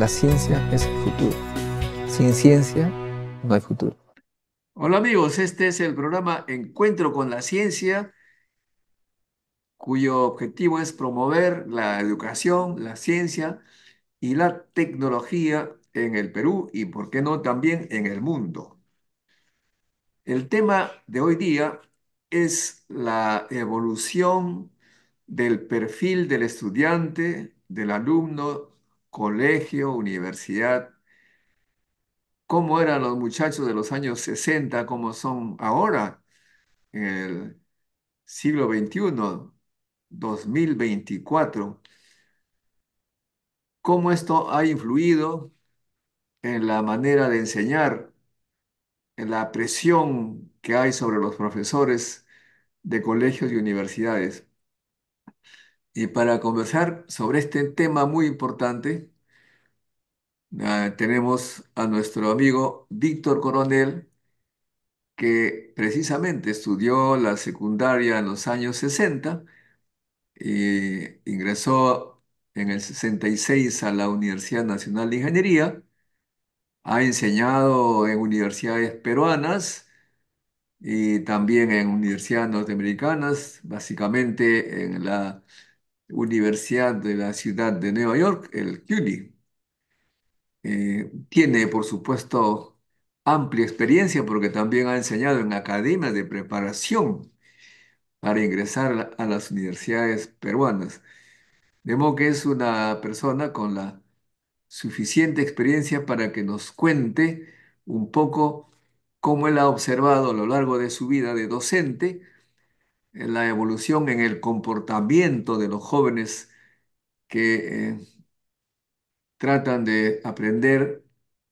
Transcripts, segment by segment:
La ciencia es el futuro. Sin ciencia no hay futuro. Hola amigos, este es el programa Encuentro con la Ciencia, cuyo objetivo es promover la educación, la ciencia y la tecnología en el Perú y, por qué no, también en el mundo. El tema de hoy día es la evolución del perfil del estudiante, del alumno colegio, universidad, cómo eran los muchachos de los años 60, cómo son ahora, en el siglo XXI, 2024, cómo esto ha influido en la manera de enseñar, en la presión que hay sobre los profesores de colegios y universidades. Y para conversar sobre este tema muy importante, ah, tenemos a nuestro amigo Víctor Coronel, que precisamente estudió la secundaria en los años 60 e ingresó en el 66 a la Universidad Nacional de Ingeniería, ha enseñado en universidades peruanas y también en universidades norteamericanas, básicamente en la Universidad de la Ciudad de Nueva York, el CUNY. Eh, tiene, por supuesto, amplia experiencia porque también ha enseñado en academias de preparación para ingresar a las universidades peruanas. De que es una persona con la suficiente experiencia para que nos cuente un poco cómo él ha observado a lo largo de su vida de docente la evolución, en el comportamiento de los jóvenes que eh, tratan de aprender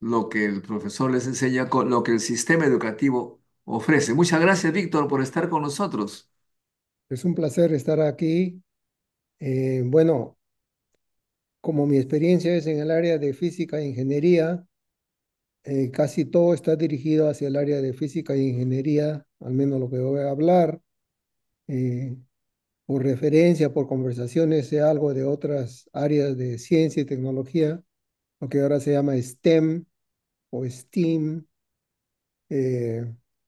lo que el profesor les enseña, con lo que el sistema educativo ofrece. Muchas gracias, Víctor, por estar con nosotros. Es un placer estar aquí. Eh, bueno, como mi experiencia es en el área de física e ingeniería, eh, casi todo está dirigido hacia el área de física e ingeniería, al menos lo que voy a hablar. Eh, por referencia, por conversaciones, de algo de otras áreas de ciencia y tecnología, lo que ahora se llama STEM o STEAM, eh,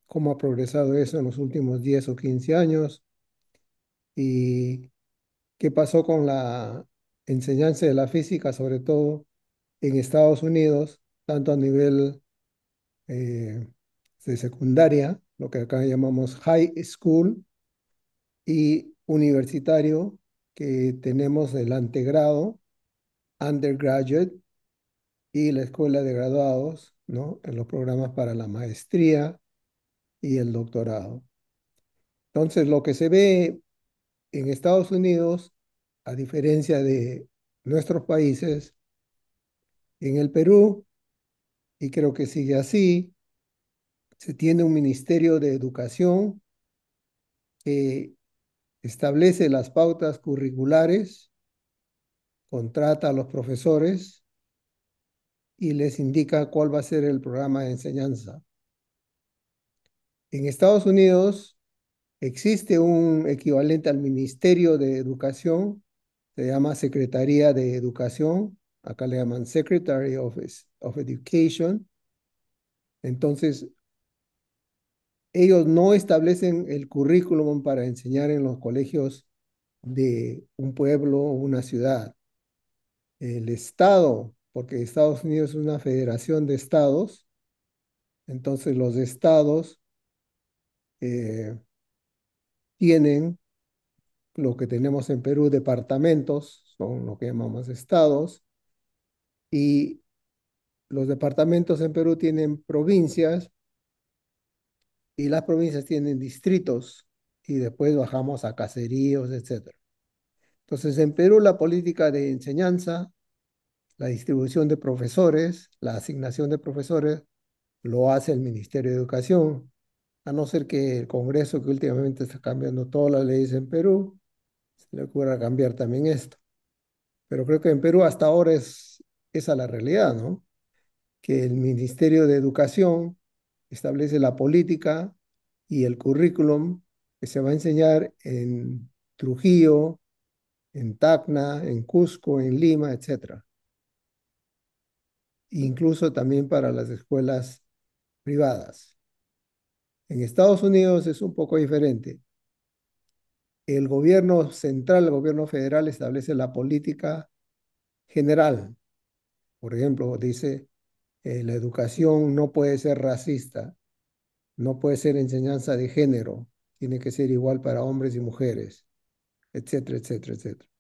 cómo ha progresado eso en los últimos 10 o 15 años y qué pasó con la enseñanza de la física, sobre todo en Estados Unidos, tanto a nivel eh, de secundaria, lo que acá llamamos high school, y universitario, que tenemos el antegrado, undergraduate y la escuela de graduados, ¿no? En los programas para la maestría y el doctorado. Entonces, lo que se ve en Estados Unidos, a diferencia de nuestros países, en el Perú, y creo que sigue así, se tiene un Ministerio de Educación que establece las pautas curriculares, contrata a los profesores y les indica cuál va a ser el programa de enseñanza. En Estados Unidos existe un equivalente al Ministerio de Educación, se llama Secretaría de Educación, acá le llaman Secretary of, of Education. Entonces, ellos no establecen el currículum para enseñar en los colegios de un pueblo o una ciudad. El Estado, porque Estados Unidos es una federación de estados, entonces los estados eh, tienen lo que tenemos en Perú, departamentos, son lo que llamamos estados, y los departamentos en Perú tienen provincias y las provincias tienen distritos y después bajamos a caseríos, etc. Entonces, en Perú la política de enseñanza, la distribución de profesores, la asignación de profesores, lo hace el Ministerio de Educación, a no ser que el Congreso, que últimamente está cambiando todas las leyes en Perú, se le ocurra cambiar también esto. Pero creo que en Perú hasta ahora es esa la realidad, ¿no? Que el Ministerio de Educación establece la política y el currículum que se va a enseñar en Trujillo, en Tacna, en Cusco, en Lima, etc. Incluso también para las escuelas privadas. En Estados Unidos es un poco diferente. El gobierno central, el gobierno federal establece la política general. Por ejemplo, dice eh, la educación no puede ser racista, no puede ser enseñanza de género, tiene que ser igual para hombres y mujeres, etcétera, etcétera, etcétera.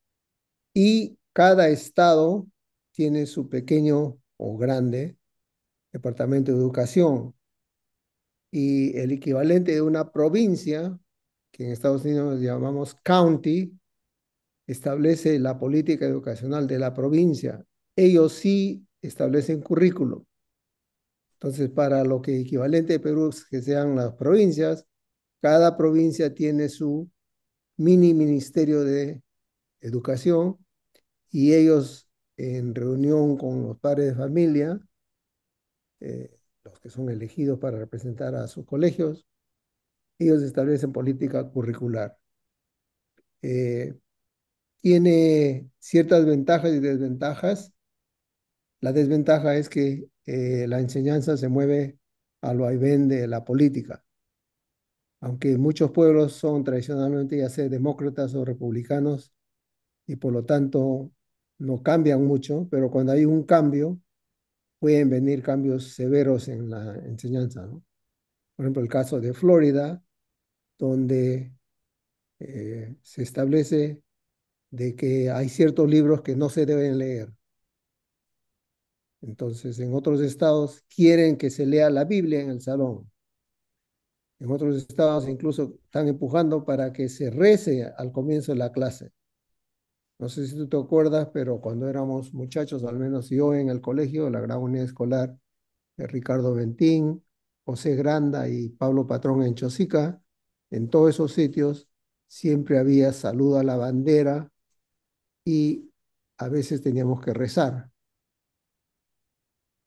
Y cada estado tiene su pequeño o grande departamento de educación y el equivalente de una provincia, que en Estados Unidos llamamos county, establece la política educacional de la provincia. Ellos sí establecen currículum. Entonces, para lo que equivalente de Perú que sean las provincias, cada provincia tiene su mini ministerio de educación y ellos en reunión con los padres de familia, eh, los que son elegidos para representar a sus colegios, ellos establecen política curricular. Eh, tiene ciertas ventajas y desventajas la desventaja es que eh, la enseñanza se mueve a lo vaivén de la política. Aunque muchos pueblos son tradicionalmente ya sea demócratas o republicanos y por lo tanto no cambian mucho, pero cuando hay un cambio pueden venir cambios severos en la enseñanza. Por ejemplo, el caso de Florida, donde eh, se establece de que hay ciertos libros que no se deben leer entonces, en otros estados quieren que se lea la Biblia en el salón. En otros estados incluso están empujando para que se rece al comienzo de la clase. No sé si tú te acuerdas, pero cuando éramos muchachos, al menos yo en el colegio, la gran unidad escolar, de Ricardo Bentín, José Granda y Pablo Patrón en Chosica, en todos esos sitios siempre había saludo a la bandera y a veces teníamos que rezar.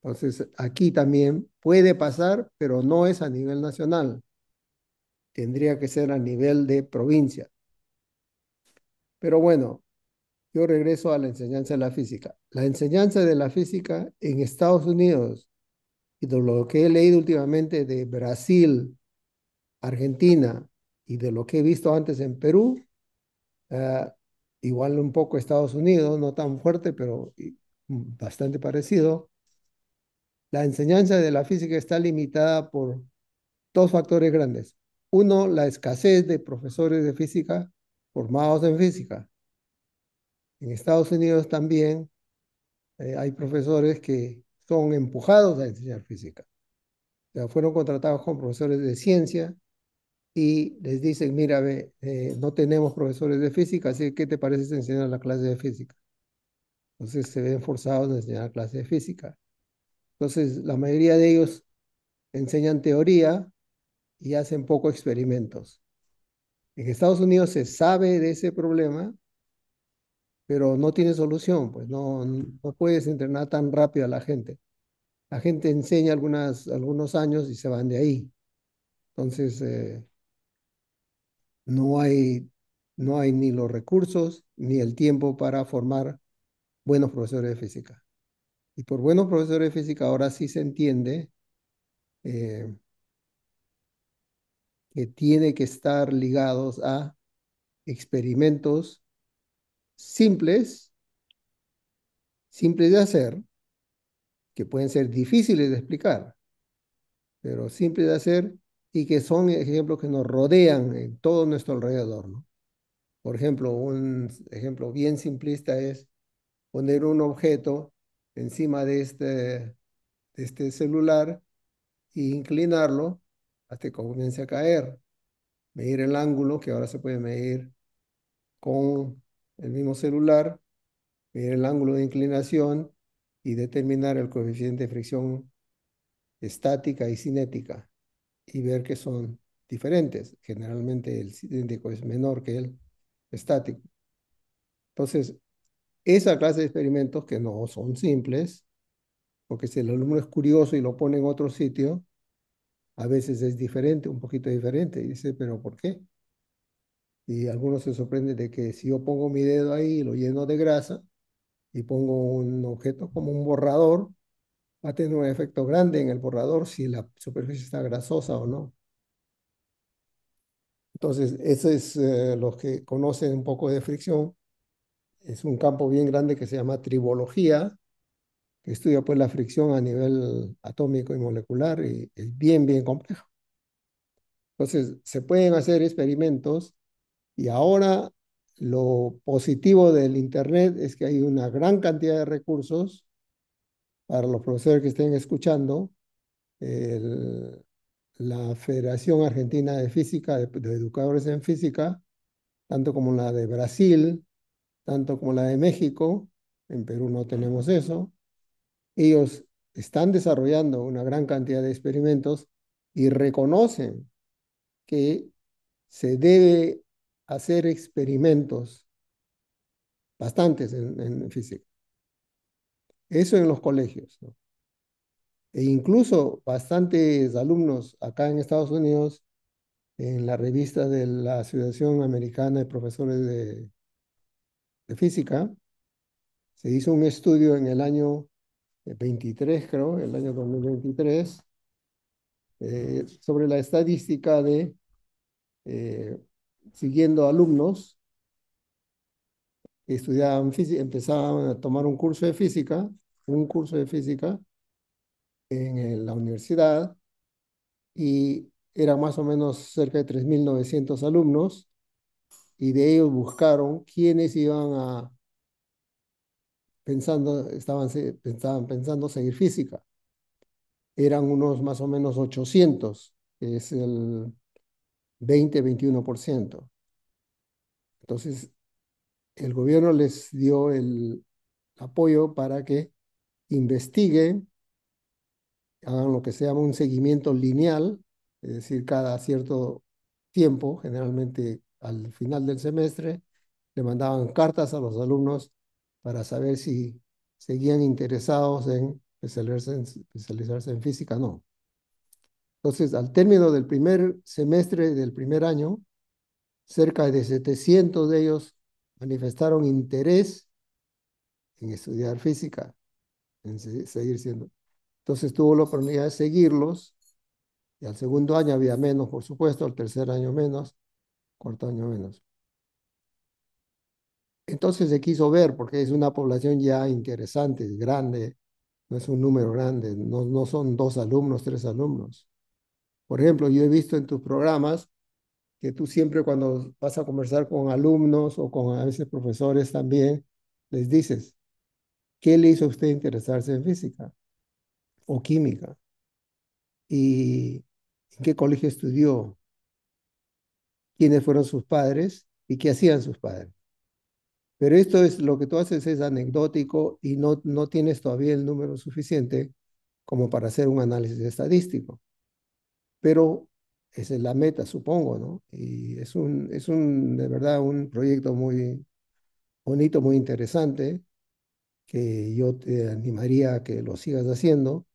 Entonces, aquí también puede pasar, pero no es a nivel nacional. Tendría que ser a nivel de provincia. Pero bueno, yo regreso a la enseñanza de la física. La enseñanza de la física en Estados Unidos y de lo que he leído últimamente de Brasil, Argentina y de lo que he visto antes en Perú, ah, igual un poco Estados Unidos, no tan fuerte, pero mm, bastante parecido, la enseñanza de la física está limitada por dos factores grandes. Uno, la escasez de profesores de física formados en física. En Estados Unidos también eh, hay profesores que son empujados a enseñar física. fueron contratados con profesores de ciencia y les dicen, mira, ve, eh, no tenemos profesores de física, así que ¿qué te parece enseñar la clase de física? Entonces se ven forzados a enseñar la clase de física. Entonces, la mayoría de ellos enseñan teoría y hacen poco experimentos. En Estados Unidos se sabe de ese problema, pero no tiene solución, pues no, puedes entrenar tan rápido a la gente. La gente enseña algunos años y se van de ahí. Entonces, eh, no, hay, no hay ni los recursos ni el tiempo para formar buenos profesores de física. Y por buenos profesores de física ahora sí se entiende eh, que tiene que estar ligados a experimentos simples, simples de hacer, que pueden ser difíciles de explicar, pero simples de hacer y que son ejemplos que nos rodean en todo nuestro alrededor. ¿no? Por ejemplo, un ejemplo bien simplista es poner un objeto encima de este, de este celular e inclinarlo hasta que comience a caer. Medir el ángulo, que ahora se puede medir con el mismo celular, medir el ángulo de inclinación y determinar el coeficiente de fricción estática y cinética y ver que son diferentes. Generalmente el cinético es menor que el estático. Entonces, esa clase de experimentos que no son simples, porque si el alumno es curioso y lo pone en otro sitio, a veces es diferente, un poquito diferente, y dice, pero ¿por qué? Y algunos se sorprenden de que si yo pongo mi dedo ahí y lo lleno de grasa y pongo un objeto como un borrador, va a tener un efecto grande en el borrador si la superficie está grasosa o no. Entonces, esos es eh, los que conocen un poco de fricción, es un campo bien grande que se llama tribología, que estudia pues la fricción a nivel atómico y molecular y es bien, bien complejo. Entonces, se pueden hacer experimentos y ahora lo positivo del Internet es que hay una gran cantidad de recursos para los profesores que estén escuchando. la Federación Argentina de Física, de Educadores en Física, tanto como la de Brasil, tanto como la de México, en Perú no tenemos eso. Ellos están desarrollando una gran cantidad de experimentos y reconocen que se debe hacer experimentos, bastantes en, física. Eso en los colegios. E incluso bastantes alumnos acá en Estados Unidos, en la revista de la Asociación Americana de Profesores de de física, se hizo un estudio en el año 23, eh, creo, el año 2023, eh, sobre la estadística de eh, siguiendo alumnos que estudiaban física, empezaban a tomar un curso de física, un curso de física en la universidad y eran más o menos cerca de 3.900 alumnos y de ellos buscaron quiénes iban a pensando, estaban, estaban pensando seguir física. Eran unos más o menos 800, que es el 20-21%. Entonces, el gobierno les dio el apoyo para que investiguen, hagan lo que se llama un seguimiento lineal, es decir, cada cierto tiempo, generalmente al final del semestre le mandaban cartas a los alumnos para saber si seguían interesados en especializarse en, física o no. Entonces, al término del primer semestre del primer año, cerca de 700 de ellos manifestaron interés en estudiar física, en seguir siendo. Entonces tuvo la oportunidad de seguirlos, y al segundo año había menos, por supuesto, al tercer año menos, cuarto año menos. Entonces se quiso ver, porque es una población ya interesante, es grande, no es un número grande, no, no son dos alumnos, tres alumnos. Por ejemplo, yo he visto en tus programas que tú siempre cuando vas a conversar con alumnos o con a veces profesores también, les dices, ¿qué le hizo a usted interesarse en física o química? ¿Y en qué colegio estudió? quiénes fueron sus padres y qué hacían sus padres. Pero esto es lo que tú haces es anecdótico y no, no tienes todavía el número suficiente como para hacer un análisis estadístico. Pero esa es la meta, supongo, ¿no? Y es un, es un, de verdad, un proyecto muy bonito, muy interesante, que yo te animaría a que lo sigas haciendo,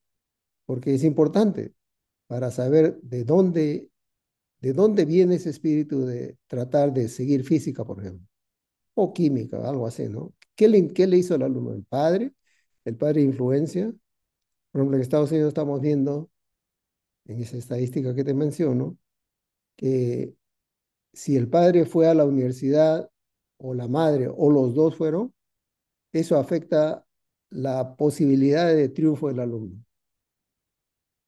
porque es importante para saber de dónde ¿De dónde viene ese espíritu de tratar de seguir física, por ejemplo? O química, algo así, ¿no? ¿Qué le, qué le hizo el alumno? ¿El padre? ¿El padre influencia? Por ejemplo, en Estados Unidos estamos viendo, en esa estadística que te menciono, que si el padre fue a la universidad o la madre o los dos fueron, eso afecta la posibilidad de triunfo del alumno.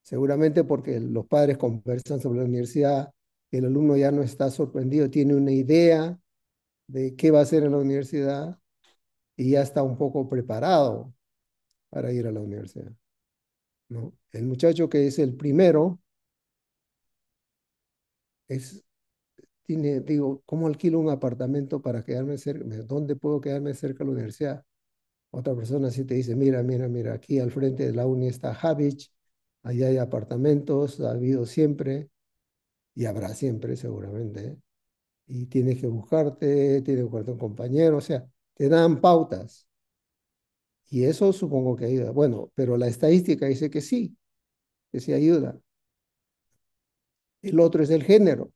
Seguramente porque los padres conversan sobre la universidad, el alumno ya no está sorprendido, tiene una idea de qué va a hacer en la universidad y ya está un poco preparado para ir a la universidad. ¿no? El muchacho que es el primero es tiene, digo, ¿cómo alquilo un apartamento para quedarme cerca? ¿Dónde puedo quedarme cerca de la universidad? Otra persona sí te dice, mira, mira, mira, aquí al frente de la uni está Javich, allá hay apartamentos, ha habido siempre y habrá siempre seguramente, ¿eh? y tienes que buscarte, tienes que buscarte un compañero, o sea, te dan pautas. Y eso supongo que ayuda. Bueno, pero la estadística dice que sí, que sí ayuda. El otro es el género.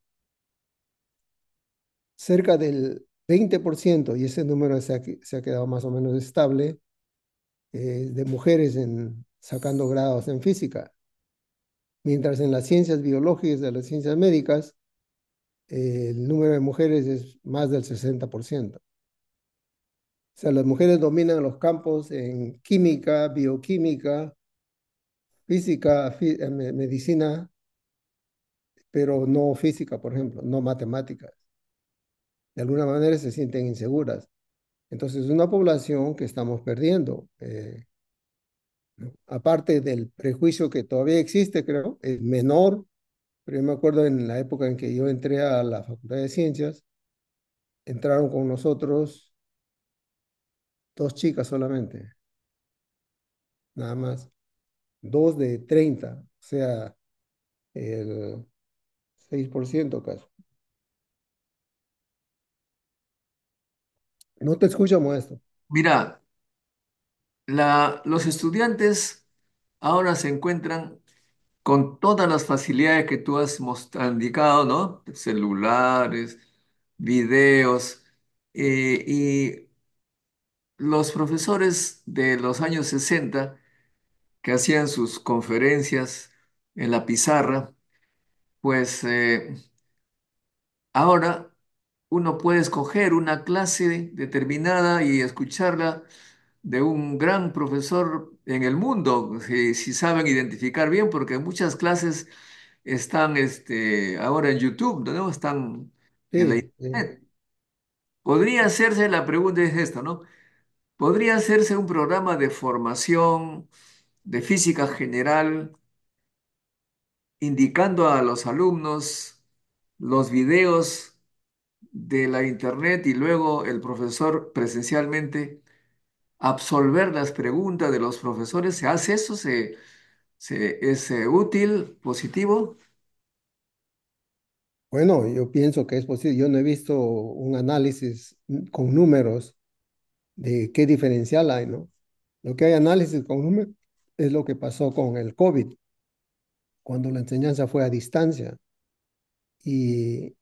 Cerca del 20%, y ese número se ha, quedado más o menos estable, eh, de mujeres en, sacando grados en física mientras en las ciencias biológicas de las ciencias médicas eh, el número de mujeres es más del 60%. O sea, las mujeres dominan los campos en química, bioquímica, física, eh, medicina, pero no física, por ejemplo, no matemáticas. De alguna manera se sienten inseguras. Entonces, es una población que estamos perdiendo. Eh, Aparte del prejuicio que todavía existe, creo, es menor, pero yo me acuerdo en la época en que yo entré a la Facultad de Ciencias, entraron con nosotros dos chicas solamente, nada más, dos de 30, o sea, el 6% caso. No te escuchamos esto Mira, los estudiantes ahora se encuentran con todas las facilidades que tú has indicado, ¿no? Celulares, videos, eh, y los profesores de los años 60 que hacían sus conferencias en la pizarra, pues eh, ahora uno puede escoger una clase determinada y escucharla de un gran profesor en el mundo, si, saben identificar bien, porque muchas clases están este, ahora en YouTube, ¿no? Están en la internet. Podría hacerse, la pregunta es esta, ¿no? Podría hacerse un programa de formación de física general indicando a los alumnos los videos de la internet y luego el profesor presencialmente absolver las preguntas de los profesores. ¿Se hace eso? ¿Se, es eh, útil, positivo? Bueno, yo pienso que es posible. Yo no he visto un análisis con números de qué diferencial hay, ¿no? Lo que hay análisis con números es lo que pasó con el COVID, cuando la enseñanza fue a distancia. Y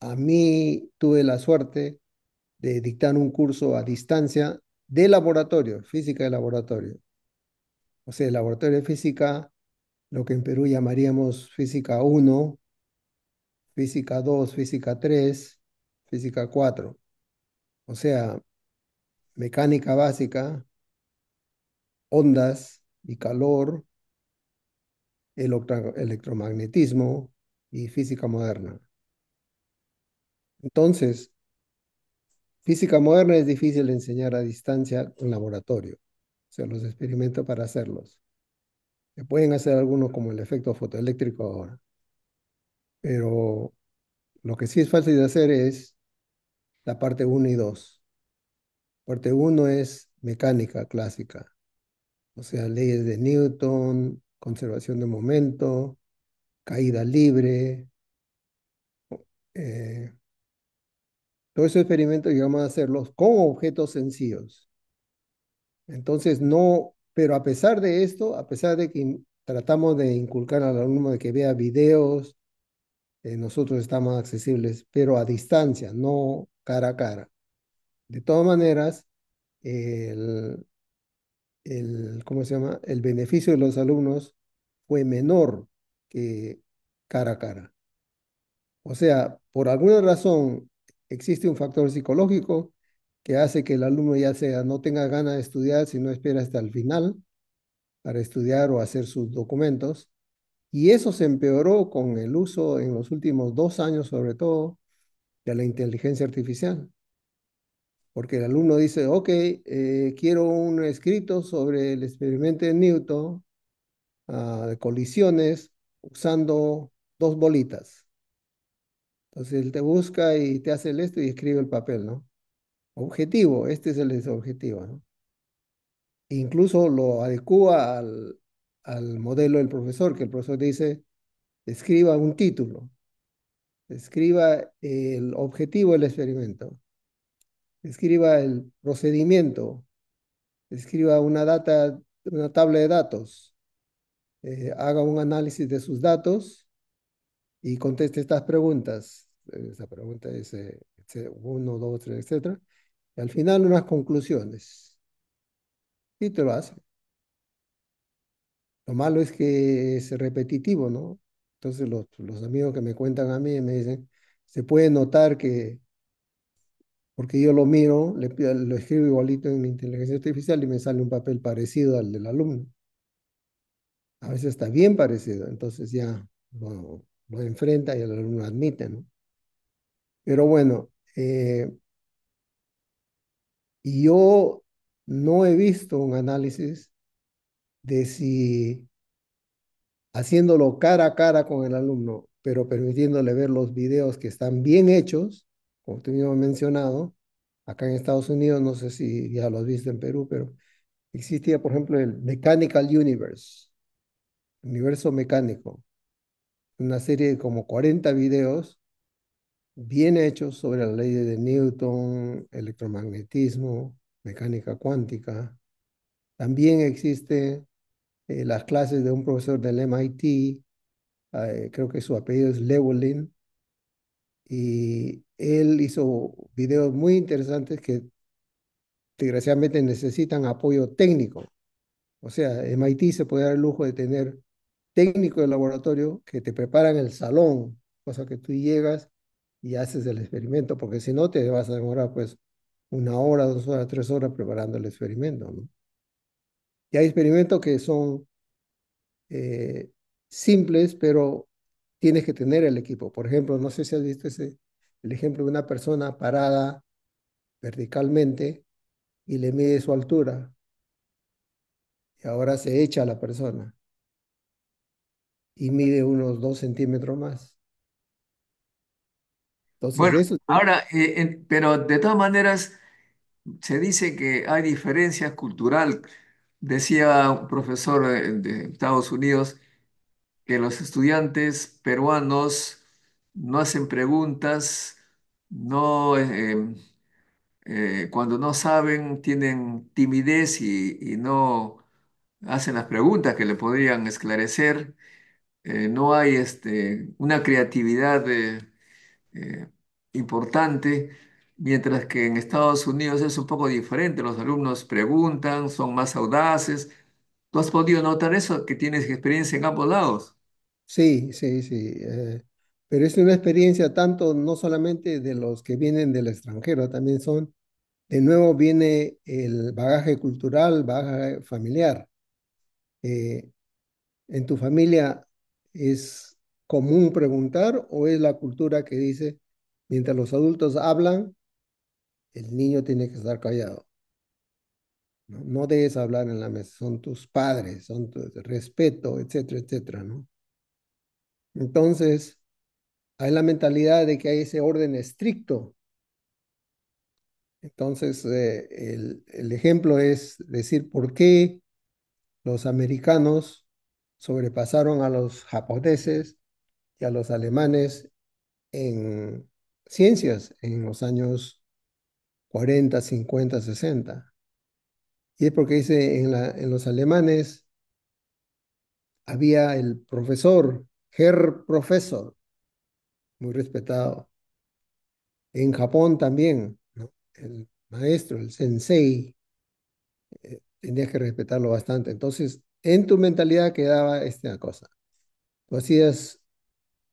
a mí tuve la suerte de dictar un curso a distancia de laboratorio, física de laboratorio. O sea, laboratorio de física, lo que en Perú llamaríamos física 1, física 2, física 3, física 4. O sea, mecánica básica, ondas y calor, el electromagnetismo y física moderna. Entonces, Física moderna es difícil enseñar a distancia en laboratorio. Se los experimentos para hacerlos. Se pueden hacer algunos como el efecto fotoeléctrico ahora. Pero lo que sí es fácil de hacer es la parte 1 y 2. Parte 1 es mecánica clásica, o sea, leyes de Newton, conservación de momento, caída libre, eh, todos esos experimentos llegamos a hacerlos con objetos sencillos. Entonces, no, pero a pesar de esto, a pesar de que tratamos de inculcar al alumno de que vea videos, eh, nosotros estamos accesibles, pero a distancia, no cara a cara. De todas maneras, el, el, ¿cómo se llama? el beneficio de los alumnos fue menor que cara a cara. O sea, por alguna razón, existe un factor psicológico que hace que el alumno ya sea no tenga ganas de estudiar, si no espera hasta el final para estudiar o hacer sus documentos. Y eso se empeoró con el uso en los últimos dos años, sobre todo, de la inteligencia artificial. Porque el alumno dice, ok, eh, quiero un escrito sobre el experimento de Newton ah, de colisiones usando dos bolitas. Entonces él te busca y te hace el esto y escribe el papel, ¿no? Objetivo, este es el objetivo, ¿no? E incluso lo adecúa al, modelo del profesor, que el profesor dice, escriba un título, escriba el objetivo del experimento, escriba el procedimiento, escriba una data, una tabla de datos, eh, haga un análisis de sus datos y conteste estas preguntas. Eh, esa pregunta es 1, 2, 3, etcétera. Y al final unas conclusiones. Y te lo hace. Lo malo es que es repetitivo, ¿no? Entonces los, los amigos que me cuentan a mí me dicen, se puede notar que, porque yo lo miro, le, lo escribo igualito en inteligencia artificial y me sale un papel parecido al del alumno. A veces está bien parecido, entonces ya lo, lo enfrenta y el alumno admite, ¿no? Pero bueno, eh, yo no he visto un análisis de si haciéndolo cara a cara con el alumno, pero permitiéndole ver los videos que están bien hechos, como tú mismo mencionado, acá en Estados Unidos, no sé si ya lo has visto en Perú, pero existía, por ejemplo, el Mechanical Universe, Universo Mecánico, una serie de como 40 videos bien hechos sobre la ley de Newton, electromagnetismo, mecánica cuántica. También existen eh, las clases de un profesor del MIT, eh, creo que su apellido es Levolin. y él hizo videos muy interesantes que desgraciadamente necesitan apoyo técnico. O sea, MIT se puede dar el lujo de tener técnico de laboratorio que te preparan el salón, cosa que tú llegas y haces el experimento, porque si no te vas a demorar pues una hora, dos horas, tres horas preparando el experimento. Y hay experimentos que son eh, simples, pero tienes que tener el equipo. Por ejemplo, no sé si has visto ese, el ejemplo de una persona parada verticalmente y le mide su altura. Y ahora se echa a la persona y mide unos dos centímetros más bueno, ahora, eh, pero de todas maneras, se dice que hay diferencias cultural, Decía un profesor eh, de Estados Unidos que los estudiantes peruanos no hacen preguntas, no, eh, em, cuando no saben tienen timidez y, no hacen las preguntas que le podrían esclarecer. no hay este, una creatividad de importante, mientras que en Estados Unidos es un poco diferente. Los alumnos preguntan, son más audaces. ¿Tú has podido notar eso, que tienes experiencia en ambos lados? Sí, sí, sí. Eh, pero es una experiencia tanto no solamente de los que vienen del extranjero, también son, de nuevo viene el bagaje cultural, bagaje familiar. Eh, ¿En tu familia es común preguntar o es la cultura que dice Mientras los adultos hablan, el niño tiene que estar callado. No, debes hablar en la mesa, son tus padres, son tu respeto, etcétera, etcétera, ¿no? Entonces, hay la mentalidad de que hay ese orden estricto. Entonces, eh, el ejemplo es decir por qué los americanos sobrepasaron a los japoneses y a los alemanes en ciencias en los años 40, 50, 60. Y es porque dice, en, los alemanes había el profesor, Herr Professor, muy respetado. En Japón también, el maestro, el sensei, eh, tenías que respetarlo bastante. Entonces, en tu mentalidad quedaba esta cosa. Tú hacías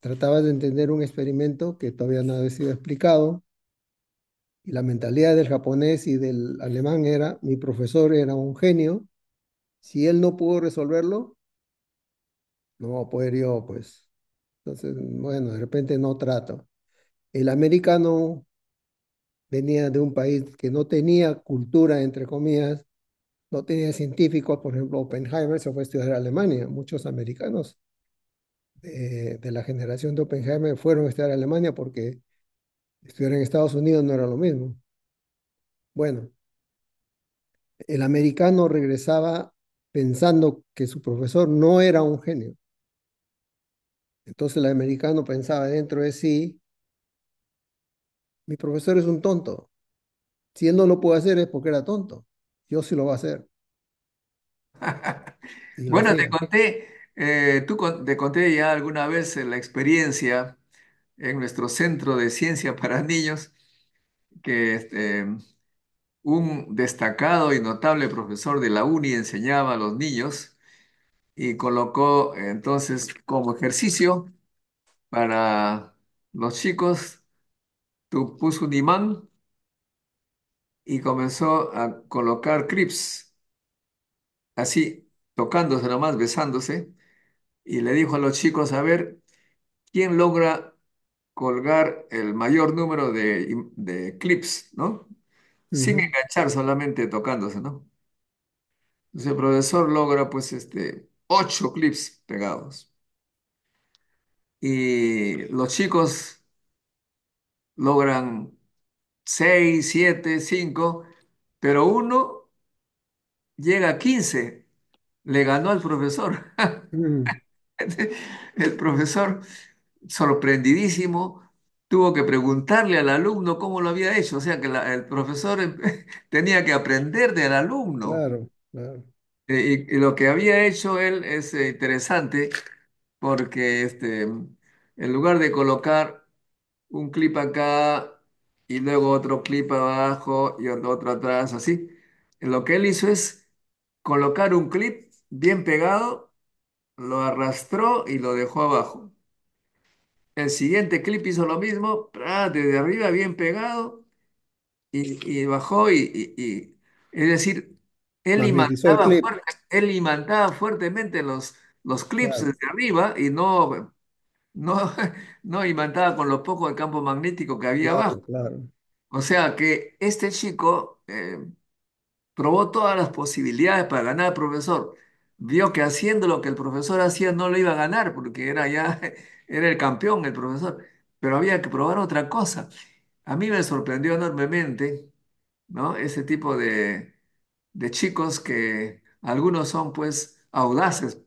Trataba de entender un experimento que todavía no había sido explicado. Y la mentalidad del japonés y del alemán era, mi profesor era un genio. Si él no pudo resolverlo, no voy a poder yo, pues. Entonces, bueno, de repente no trato. El americano venía de un país que no tenía cultura, entre comillas, no tenía científicos, por ejemplo, Oppenheimer se fue a estudiar a Alemania, muchos americanos de, la generación de Oppenheimer fueron a estudiar a Alemania porque estudiar en Estados Unidos no era lo mismo. Bueno, el americano regresaba pensando que su profesor no era un genio. Entonces el americano pensaba dentro de sí, mi profesor es un tonto. Si él no lo puede hacer es porque era tonto. Yo sí lo voy a hacer. bueno, te conté, eh, tú te conté ya alguna vez eh, la experiencia en nuestro centro de ciencia para niños que este, un destacado y notable profesor de la UNI enseñaba a los niños y colocó entonces como ejercicio para los chicos, tú puso un imán y comenzó a colocar crips, así, tocándose nomás, besándose y le dijo a los chicos, a ver, ¿quién logra colgar el mayor número de, clips, ¿no? Sin enganchar, solamente tocándose, ¿no? Entonces el profesor logra pues este, ocho clips pegados. Y los chicos logran seis, siete, cinco, pero uno llega a quince. Le ganó al profesor. El profesor, sorprendidísimo, tuvo que preguntarle al alumno cómo lo había hecho. O sea que el profesor em, tenía que aprender del alumno. Eh, y, lo que había hecho él es eh, interesante porque este, en lugar de colocar un clip acá y luego otro clip abajo y otro otro atrás, así, lo que él hizo es colocar un clip bien pegado lo arrastró y lo dejó abajo. El siguiente clip hizo lo mismo, desde arriba bien pegado y, bajó y, es decir, él imantaba, fuertemente los, clips de desde arriba y no, no, no imantaba con lo poco de campo magnético que había abajo. Claro. O sea que este chico eh, probó todas las posibilidades para ganar al profesor vio que haciendo lo que el profesor hacía no lo iba a ganar porque era ya, era el campeón, el profesor, pero había que probar otra cosa. A mí me sorprendió enormemente, ¿no? Ese tipo de, chicos que algunos son pues audaces,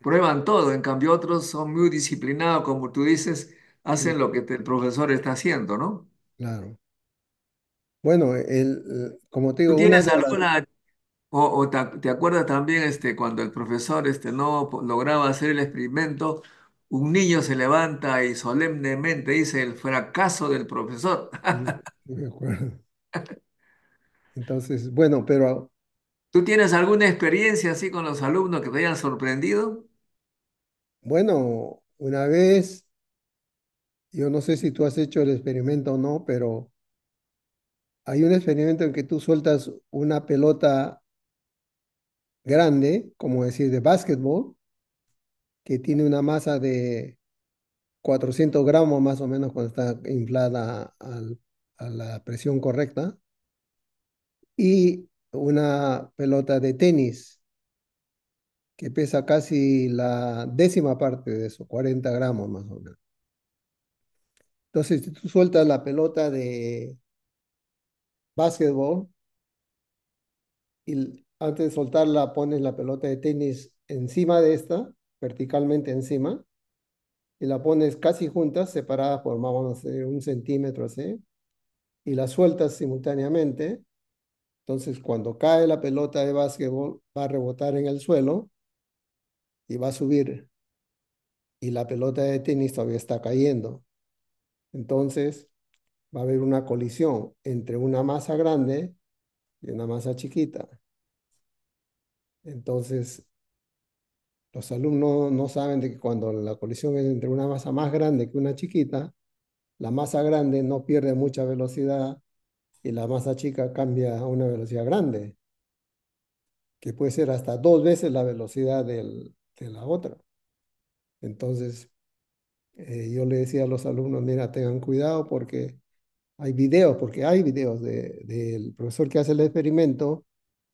prueban todo, en cambio otros son muy disciplinados, como tú dices, hacen lo que el profesor está haciendo, ¿no? Claro. Bueno, el, como te digo, tienes alguna, o, te, acuerdas también este, cuando el profesor este, no lograba hacer el experimento, un niño se levanta y solemnemente dice el fracaso del profesor. Me acuerdo. Entonces, bueno, pero ¿Tú tienes alguna experiencia así con los alumnos que te hayan sorprendido? bueno, una vez, yo no sé si tú has hecho el experimento o no, pero hay un experimento en que tú sueltas una pelota grande, como decir de básquetbol, que tiene una masa de 400 gramos más o menos cuando está inflada a la presión correcta, y una pelota de tenis que pesa casi la décima parte de eso, 40 gramos más o menos. Entonces, si tú sueltas la pelota de básquetbol, y antes de soltarla pones la pelota de tenis encima de esta, verticalmente encima, y la pones casi juntas, separadas por más o menos un centímetro así, y la sueltas simultáneamente. Entonces, cuando cae la pelota de básquetbol, va a rebotar en el suelo y va a subir. Y la pelota de tenis todavía está cayendo. Entonces, va a haber una colisión entre una masa grande y una masa chiquita. Entonces, los alumnos no saben de que cuando la colisión es entre una masa más grande que una chiquita, la masa grande no pierde mucha velocidad y la masa chica cambia a una velocidad grande, que puede ser hasta dos veces la velocidad de la otra. Entonces, eh, yo le decía a los alumnos, mira, tengan cuidado porque hay videos, porque hay videos del profesor que hace el experimento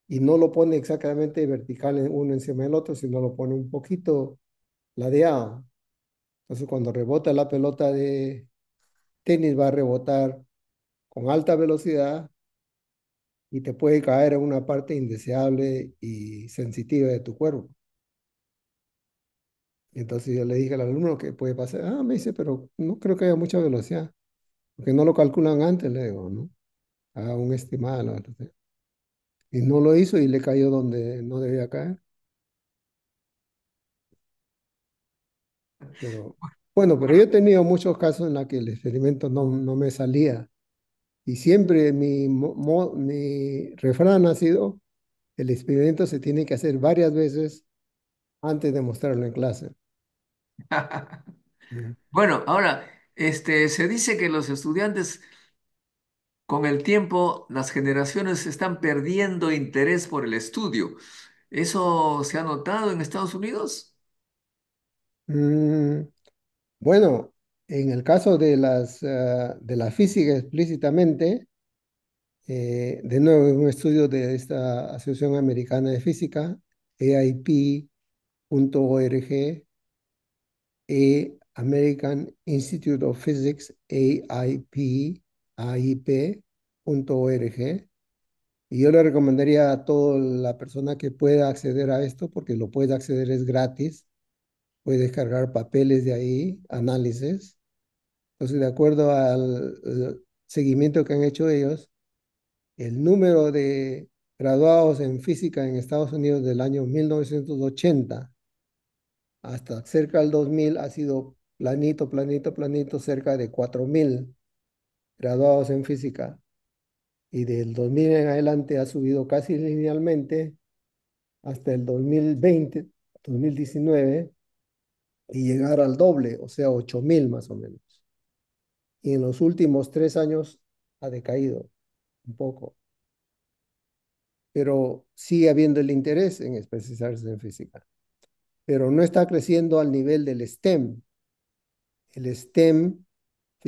y no lo pone exactamente vertical uno encima del otro, sino lo pone un poquito ladeado. Entonces cuando rebota la pelota de tenis va a rebotar con alta velocidad y te puede caer en una parte indeseable y sensitiva de tu cuerpo. Entonces yo le dije al alumno que puede pasar. Ah, me dice, pero no creo que haya mucha velocidad. Porque no lo calculan antes, le digo, ¿no? Haga un estimado y no lo hizo y le cayó donde no debía caer. bueno, pero yo he tenido muchos casos en los que el experimento no, no me salía. Y siempre mi, mi refrán ha sido, el experimento se tiene que hacer varias veces antes de mostrarlo en clase. bueno, ahora, este, se dice que los estudiantes con el tiempo, las generaciones están perdiendo interés por el estudio. ¿Eso se ha notado en Estados Unidos? Mm, bueno, en el caso de las, eh, de la física explícitamente, eh, de nuevo, un estudio de esta Asociación Americana de Física, AIP.org, eh, American Institute of Physics, AIP, aip.org. Y yo le recomendaría a toda la persona que pueda acceder a esto, porque lo puede acceder, es gratis. Puede descargar papeles de ahí, análisis. Entonces, de acuerdo al seguimiento que han hecho ellos, el número de graduados en física en Estados Unidos del año 1980 hasta cerca del 2000 ha sido planito, planito, planito, cerca de 4000 graduados en física y del 2000 en adelante ha subido casi linealmente hasta el 2020, 2019 y llegar al doble, o sea, 8000 más o menos. Y en los últimos tres años ha decaído un poco. Pero sigue habiendo el interés en especializarse en física. Pero no está creciendo al nivel del STEM. El STEM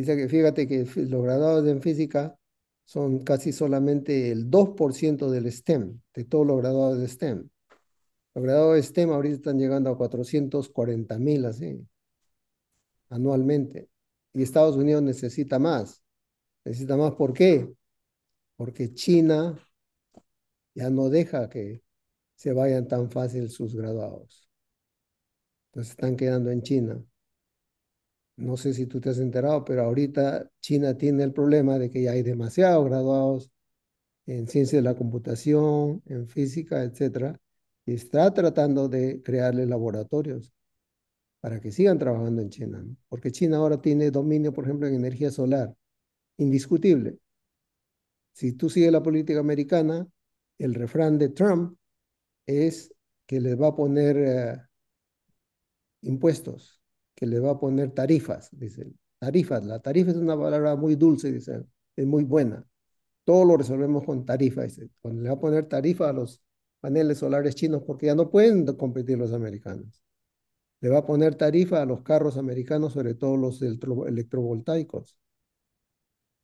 que fíjate que los graduados en física son casi solamente el 2% del STEM, de todos los graduados de STEM. Los graduados de STEM ahorita están llegando a 440 mil así, anualmente. Y Estados Unidos necesita más. Necesita más, ¿por qué? Porque China ya no deja que se vayan tan fácil sus graduados. Entonces están quedando en China no sé si tú te has enterado, pero ahorita China tiene el problema de que ya hay demasiados graduados en ciencia de la computación, en física, etcétera, y está tratando de crearle laboratorios para que sigan trabajando en China, porque China ahora tiene dominio, por ejemplo, en energía solar, indiscutible. Si tú sigues la política americana, el refrán de Trump es que les va a poner eh, impuestos que le va a poner tarifas, dice. Tarifas, la tarifa es una palabra muy dulce, dice, es muy buena. Todo lo resolvemos con tarifas, dice. le va a poner tarifa a los paneles solares chinos porque ya no pueden competir los americanos. Le va a poner tarifa a los carros americanos, sobre todo los electrovoltaicos.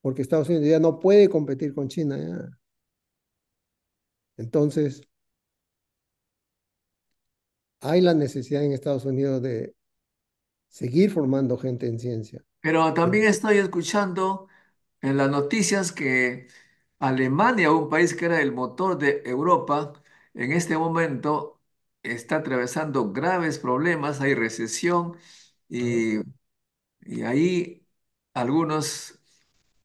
Porque Estados Unidos ya no puede competir con China. Entonces, hay la necesidad en Estados Unidos de seguir formando gente en ciencia. Pero también estoy escuchando en las noticias que Alemania, un país que era el motor de Europa, en este momento está atravesando graves problemas, hay recesión y, y ahí algunos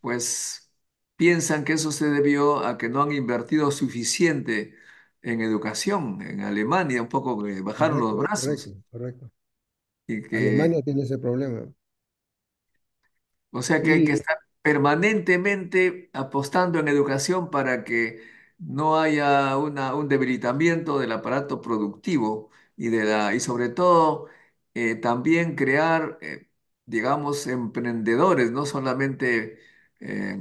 pues piensan que eso se debió a que no han invertido suficiente en educación en Alemania, un poco bajaron los brazos. correcto. Y que, Alemania tiene ese problema. o sea que hay que estar permanentemente apostando en educación para que no haya un debilitamiento del aparato productivo y, de la, y sobre todo eh, también crear, eh, digamos, emprendedores, no solamente eh,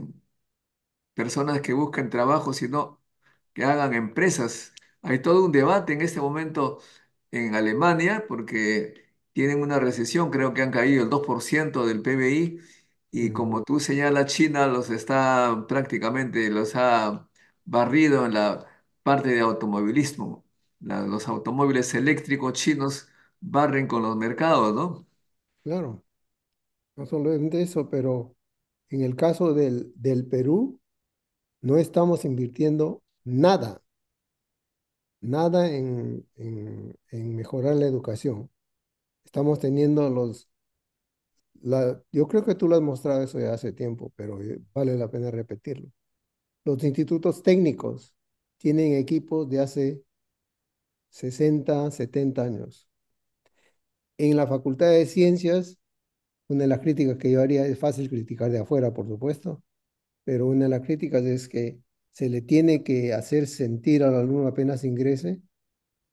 personas que busquen trabajo, sino que hagan empresas. Hay todo un debate en este momento en Alemania porque tienen una recesión, creo que han caído el 2% del PBI y como tú señalas, China los está prácticamente, los ha barrido en la parte de automovilismo. los automóviles eléctricos chinos barren con los mercados, ¿no? Claro, no solamente eso, pero en el caso del, Perú, no estamos invirtiendo nada, nada en mejorar la educación estamos teniendo los... La, yo creo que tú lo has mostrado eso ya hace tiempo, pero eh, vale la pena repetirlo. Los institutos técnicos tienen equipos de hace 60, 70 años. En la Facultad de Ciencias, una de las críticas que yo haría es fácil criticar de afuera, por supuesto, pero una de las críticas es que se le tiene que hacer sentir al alumno apenas ingrese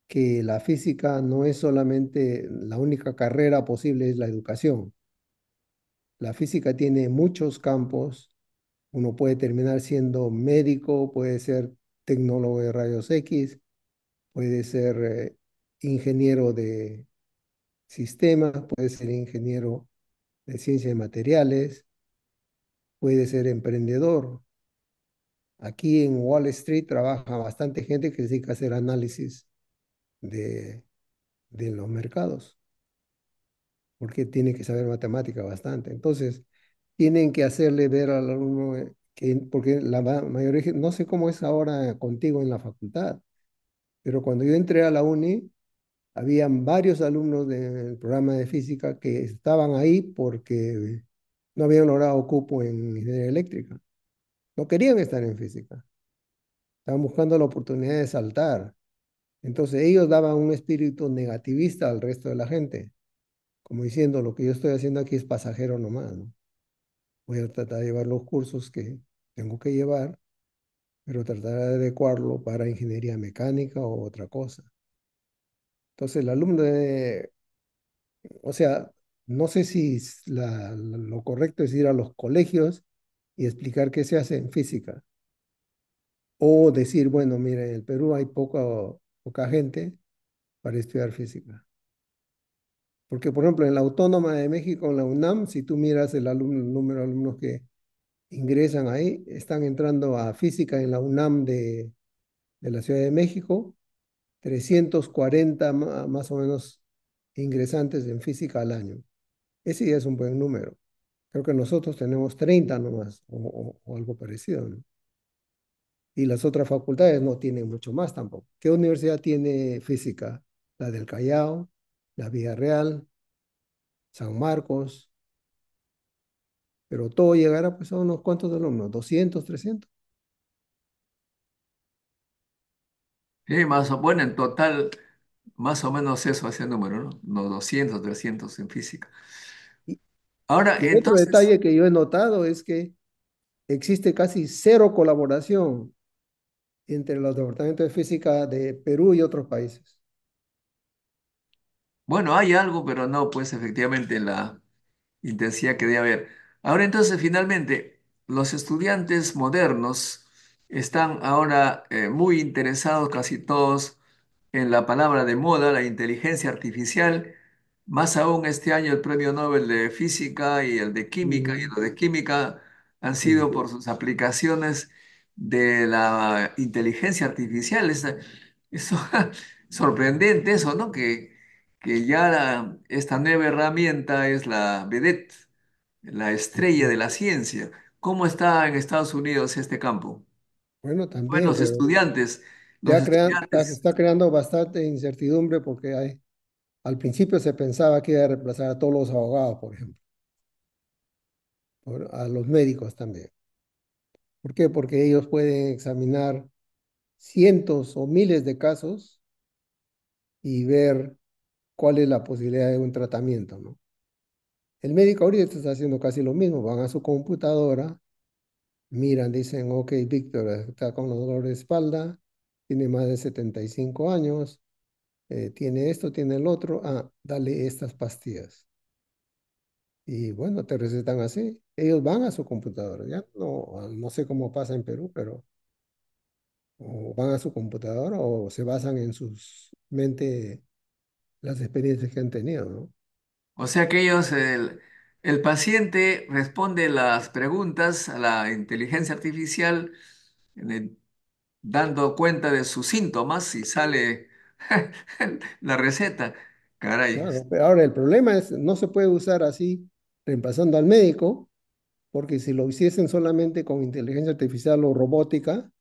que la física no es solamente la única carrera posible, es la educación. La física tiene muchos campos. Uno puede terminar siendo médico, puede ser tecnólogo de rayos X, puede ser eh, ingeniero de sistemas, puede ser ingeniero de ciencia de materiales, puede ser emprendedor. Aquí en Wall Street trabaja bastante gente que se dedica a hacer análisis de, de los mercados, porque tiene que saber matemática bastante. Entonces, tienen que hacerle ver al alumno eh, que, porque la mayoría, no sé cómo es ahora contigo en la facultad, pero cuando yo entré a la uni, habían varios alumnos del programa de física que estaban ahí porque no habían logrado cupo en ingeniería eléctrica. No querían estar en física. Estaban buscando la oportunidad de saltar. Entonces ellos daban un espíritu negativista al resto de la gente, como diciendo, lo que yo estoy haciendo aquí es pasajero nomás, Voy a tratar de llevar los cursos que tengo que llevar, pero tratar de adecuarlo para ingeniería mecánica o otra cosa. Entonces el alumno, o sea, no sé si lo correcto es ir a los colegios y explicar qué se hace en física. O decir, bueno, mire, en el Perú hay poco poca gente para estudiar física. Porque, por ejemplo, en la Autónoma de México, en la UNAM, si tú miras el, número de alumnos que ingresan ahí, están entrando a física en la UNAM de, la Ciudad de México, 340 más o menos ingresantes en física al año. Ese ya es un buen número. Creo que nosotros tenemos 30 nomás o, o, o algo parecido. ¿no? y las otras facultades no tienen mucho más tampoco. ¿Qué universidad tiene física? La del Callao, la Vía Real, San Marcos, pero todo llegará pues a unos cuantos alumnos, 200, 300. Sí, más o bueno, en total, más o menos eso es el número, ¿no? Los 200, 300 en física. Ahora, otro detalle que yo he notado es que existe casi cero colaboración entre los departamentos de física de Perú y otros países. Bueno, hay algo, pero no, pues efectivamente la intensidad que debe haber. Ahora entonces, finalmente, los estudiantes modernos están ahora eh, muy interesados casi todos en la palabra de moda, la inteligencia artificial. Más aún este año el premio Nobel de Física y el de Química y mm. lo de Química han sido por sus aplicaciones de la inteligencia artificial. Es, eso, sorprendente eso, ¿no? Que, que ya esta nueva herramienta es la vedette, la estrella de la ciencia. ¿Cómo está en Estados Unidos este campo? Bueno, también, los estudiantes, ya está, está creando bastante incertidumbre porque hay, al principio se pensaba que iba a reemplazar a todos los abogados, por ejemplo, a los médicos también. ¿Por qué? Porque ellos pueden examinar cientos o miles de casos y ver cuál es la posibilidad de un tratamiento, ¿no? El médico ahorita está haciendo casi lo mismo, van a su computadora, miran, dicen, ok, Víctor está con dolor de espalda, tiene más de 75 años, eh, tiene esto, tiene el otro, ah, dale estas pastillas. Y bueno, te recetan así. Ellos van a su computadora. Ya no, ah, no sé cómo pasa en Perú, pero o van a su computadora o se basan en sus mente las experiencias que han tenido, ¿no? O sea que ellos, el, el paciente responde las preguntas a la inteligencia artificial eh, dando cuenta de sus síntomas y sale la receta. Caray. ahora el problema es no se puede usar así reemplazando al médico, porque si lo hiciesen solamente con inteligencia artificial o robótica,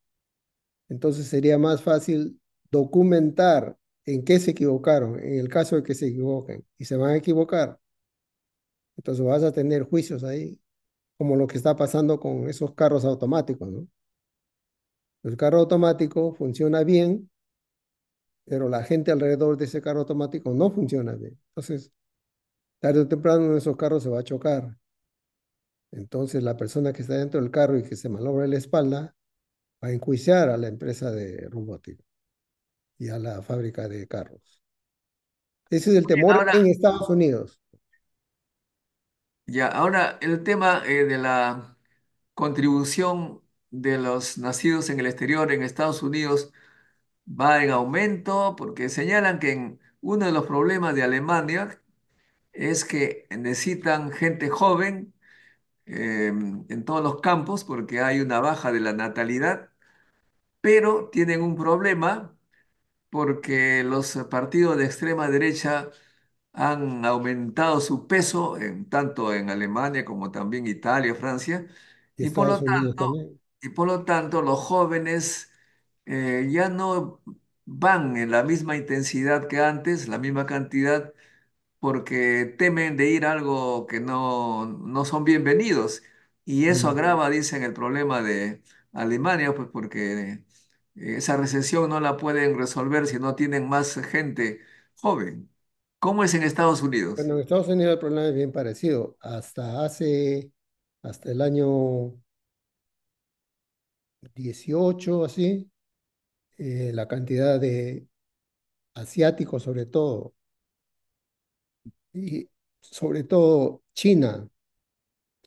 entonces sería más fácil documentar en qué se equivocaron, en el caso de que se equivoquen, y se van a equivocar. Entonces vas a tener juicios ahí, como lo que está pasando con esos carros automáticos, ¿no? El carro automático funciona bien, pero la gente alrededor de ese carro automático no funciona bien. Entonces, tarde o temprano uno de esos carros se va a chocar. Entonces la persona que está dentro del carro y que se malobra la espalda va a enjuiciar a la empresa de robótica y a la fábrica de carros. Ese es el temor en Estados Unidos. Ya, ahora el tema eh, de la contribución de los nacidos en el exterior en Estados Unidos va en aumento porque señalan que en uno de los problemas de Alemania es que necesitan gente joven em, en todos los campos porque hay una baja de la natalidad, pero tienen un problema porque los partidos de extrema derecha han aumentado su peso tanto en Alemania como también Italia, Francia, y, por lo tanto, y por lo tanto los jóvenes eh, ya no van en la misma intensidad que antes, la misma cantidad, porque temen de ir a algo que no, no son bienvenidos. Y eso agrava, dicen, el problema de Alemania, pues porque esa recesión no la pueden resolver si no tienen más gente joven. ¿Cómo es en Estados Unidos? Bueno, en Estados Unidos el problema es bien parecido. Hasta hace, hasta el año 18, así, eh, la cantidad de asiáticos, sobre todo, y sobre todo China,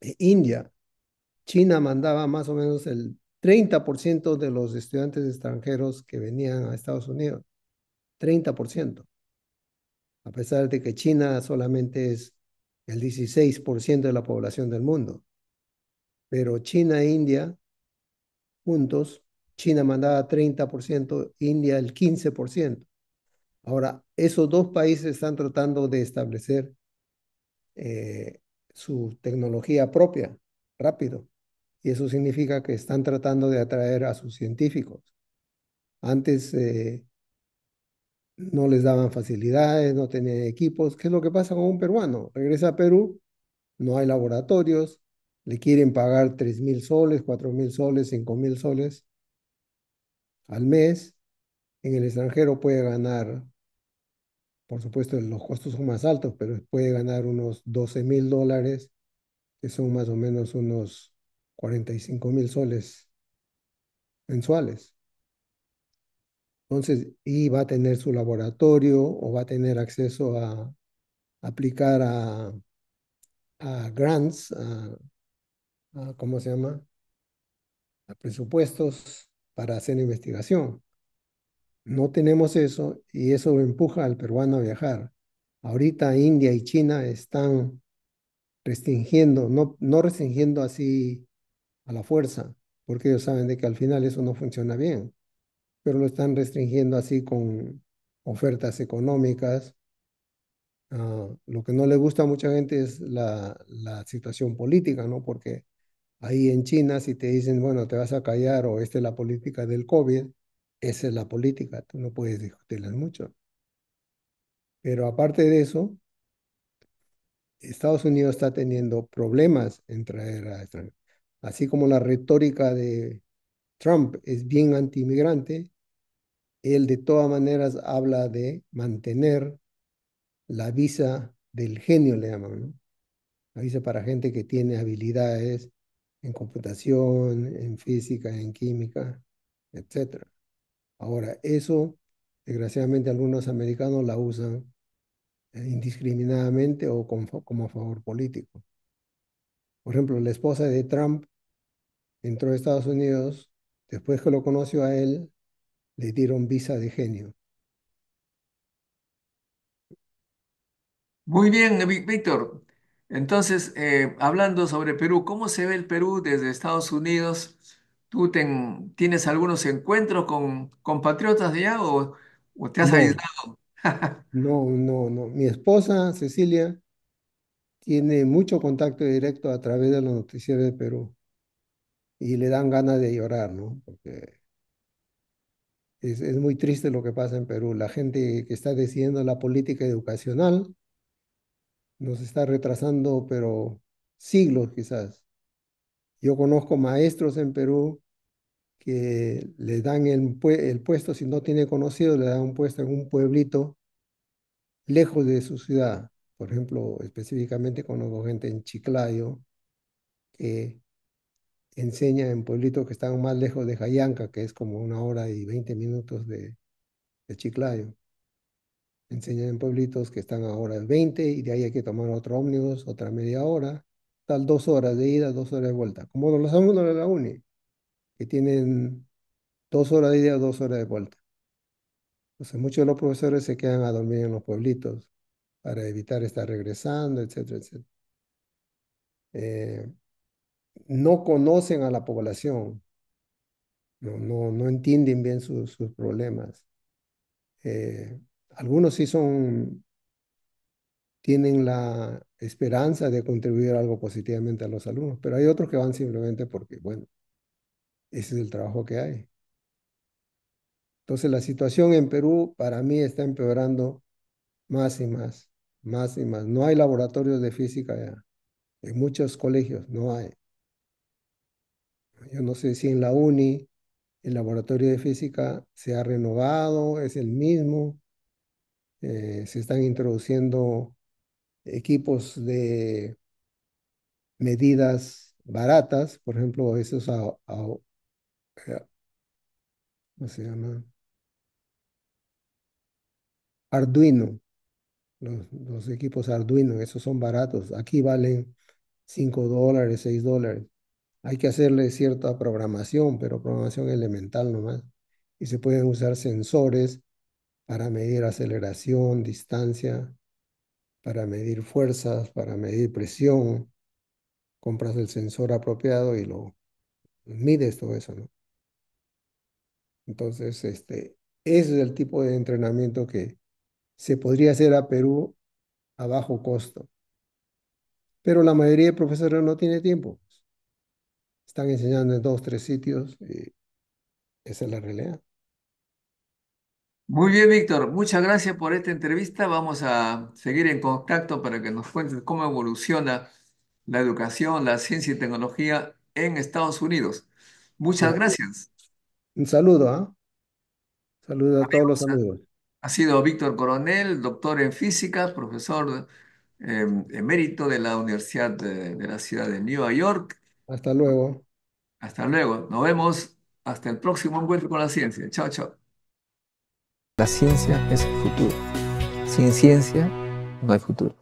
eh, India. China mandaba más o menos el 30% de los estudiantes extranjeros que venían a Estados Unidos. 30%. A pesar de que China solamente es el 16% de la población del mundo. Pero China e India juntos, China mandaba 30%, India el 15%. Ahora, esos dos países están tratando de establecer eh, su tecnología propia, rápido. Y eso significa que están tratando de atraer a sus científicos. Antes eh, no les daban facilidades, no tenían equipos. ¿Qué es lo que pasa con un peruano? Regresa a Perú, no hay laboratorios, le quieren pagar 3 mil soles, 4 mil soles, 5 mil soles al mes. En el extranjero puede ganar por supuesto, los costos son más altos, pero puede ganar unos 12 mil dólares, que son más o menos unos 45 mil soles mensuales. Entonces, y va a tener su laboratorio o va a tener acceso a aplicar a, grants, a, ¿cómo se llama? A presupuestos para hacer investigación. No tenemos eso y eso empuja al peruano a viajar. Ahorita India y China están restringiendo, no, no restringiendo así a la fuerza, porque ellos saben de que al final eso no funciona bien, pero lo están restringiendo así con ofertas económicas. Ah, lo que no le gusta a mucha gente es la, la situación política, ¿no? Porque ahí en China si te dicen, bueno, te vas a callar o esta es la política del COVID, esa es la política, tú no puedes discutirlas mucho. Pero aparte de eso, Estados Unidos está teniendo problemas en traer a Así como la retórica de Trump es bien anti antimigrante, él de todas maneras habla de mantener la visa del genio, le llaman, ¿no? La visa para gente que tiene habilidades en computación, en física, en química, etc. Ahora, eso, desgraciadamente, algunos americanos la usan eh, indiscriminadamente o como a favor político. Por ejemplo, la esposa de Trump entró a Estados Unidos, después que lo conoció a él, le dieron visa de genio. Muy bien, Víctor. Entonces, eh, hablando sobre Perú, ¿cómo se ve el Perú desde Estados Unidos? ¿Tú ten- tienes algunos encuentros con compatriotas de allá o, te has ayudado? no, no, no. Mi esposa, Cecilia, tiene mucho contacto directo a través de los noticieros de Perú y le dan ganas de llorar, ¿no? Porque es, es muy triste lo que pasa en Perú. La gente que está decidiendo la política educacional nos está retrasando, pero siglos quizás. Yo conozco maestros en Perú que le dan el, puesto, si no tiene conocido, le dan un puesto en un pueblito lejos de su ciudad. Por ejemplo, específicamente conozco gente en Chiclayo que enseña en pueblitos que están más lejos de Jayanca, que es como una hora y veinte minutos de, Chiclayo. Enseña en pueblitos que están a horas 20 y de ahí hay que tomar otro ómnibus, otra media hora tal dos horas de ida, dos horas de vuelta. Como los alumnos de la UNI, que tienen dos horas de ida, dos horas de vuelta. Entonces muchos de los profesores se quedan a dormir en los pueblitos para evitar estar regresando, etcétera, etcétera. Eh, no conocen a la población, no, no, no entienden bien sus problemas. Eh, algunos sí son tienen la esperanza de contribuir algo positivamente a los alumnos, pero hay otros que van simplemente porque, bueno, ese es el trabajo que hay. Entonces la situación en Perú para mí está empeorando más y más, más y más. No hay laboratorios de física ya. En muchos colegios no hay. Yo no sé si en la UNI el laboratorio de física se ha renovado, es el mismo. Eh, se están introduciendo equipos de medidas baratas, por ejemplo, esos eh, se llama? Arduino, los, los, equipos Arduino, esos son baratos, aquí valen 5 dólares, 6 dólares. Hay que hacerle cierta programación, pero programación elemental nomás. Y se pueden usar sensores para medir aceleración, distancia, para medir fuerzas, para medir presión, compras el sensor apropiado y lo mides todo eso, ¿no? Entonces, este, ese es el tipo de entrenamiento que se podría hacer a Perú a bajo costo. Pero la mayoría de profesores no tiene tiempo. Están enseñando en dos, tres sitios y esa es la realidad. Muy bien, Víctor. Muchas gracias por esta entrevista. Vamos a seguir en contacto para que nos cuentes cómo evoluciona la educación, la ciencia y tecnología en Estados Unidos. Muchas gracias. Un saludo, ¿ah? Saludo a todos los Amigos, ha sido Víctor Coronel, doctor en física, profesor em, emérito de la Universidad de, de la Ciudad de Nueva York. Hasta luego. Hasta luego. Nos vemos hasta el próximo encuentro con la ciencia. Chao, chao. La ciencia es el futuro. Sin ciencia no hay futuro.